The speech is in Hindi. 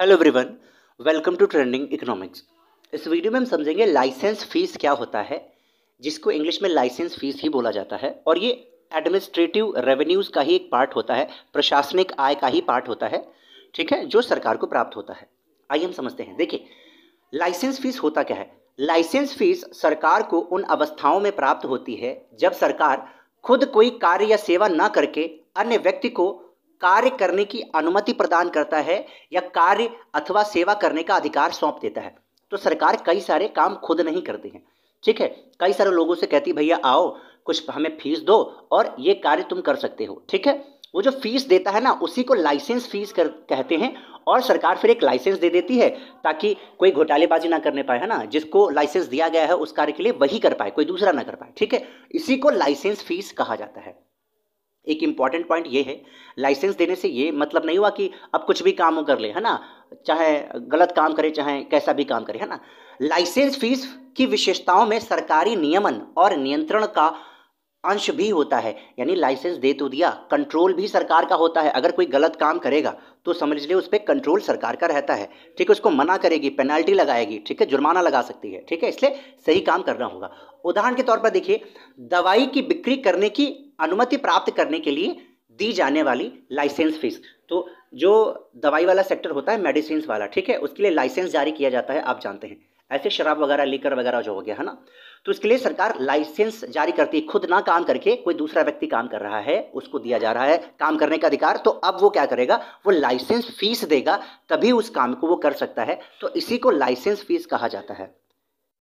hello everyone welcome to trending economics इस वीडियो में हम समझेंगे लाइसेंस फीस क्या होता है जिसको इंग्लिश में लाइसेंस फीस ही बोला जाता है और ये एडमिनिस्ट्रेटिव रेवेन्यूज़ का ही एक पार्ट होता है प्रशासनिक आय का ही पार्ट होता है ठीक है जो सरकार को प्राप्त होता है आइए हम समझते हैं देखिए लाइसेंस फीस होता क्या है लाइसेंस फीस सरकार को उन अवस्थाओं में प्राप्त होती है जब सरकार खुद कोई कार्य या सेवा न करके अन्य व्यक्ति को कार्य करने की अनुमति प्रदान करता है या कार्य अथवा सेवा करने का अधिकार सौंप देता है तो सरकार कई सारे काम खुद नहीं करती है ठीक है कई सारे लोगों से कहती भैया आओ कुछ हमें फीस दो और ये कार्य तुम कर सकते हो ठीक है वो जो फीस देता है ना उसी को लाइसेंस फीस कर कहते हैं और सरकार फिर एक लाइसेंस दे देती है ताकि कोई घोटालेबाजी ना करने पाए है ना जिसको लाइसेंस दिया गया है उस कार्य के लिए वही कर पाए कोई दूसरा ना कर पाए ठीक है इसी को लाइसेंस फीस कहा जाता है एक इम्पॉर्टेंट पॉइंट ये है लाइसेंस देने से ये मतलब नहीं हुआ कि अब कुछ भी काम कर ले है ना चाहे गलत काम करे चाहे कैसा भी काम करे है ना लाइसेंस फीस की विशेषताओं में सरकारी नियमन और नियंत्रण का अंश भी होता है यानी लाइसेंस दे तो दिया कंट्रोल भी सरकार का होता है अगर कोई गलत काम करेगा तो समझ लीजिए उस पर कंट्रोल सरकार का रहता है ठीक है उसको मना करेगी पेनल्टी लगाएगी ठीक है जुर्माना लगा सकती है ठीक है इसलिए सही काम करना होगा उदाहरण के तौर पर देखिए दवाई की बिक्री करने की अनुमति प्राप्त करने के लिए दी जाने वाली लाइसेंस फीस तो जो दवाई वाला सेक्टर होता है मेडिसिन वाला ठीक है उसके लिए लाइसेंस जारी किया जाता है आप जानते हैं ऐसे शराब वगैरह लेकर वगैरह जो हो गया है ना तो इसके लिए सरकार लाइसेंस जारी करती है खुद ना काम करके कोई दूसरा व्यक्ति काम कर रहा है उसको दिया जा रहा है काम करने का अधिकार तो अब वो क्या करेगा वो लाइसेंस फीस देगा तभी उस काम को वो कर सकता है तो इसी को लाइसेंस फीस कहा जाता है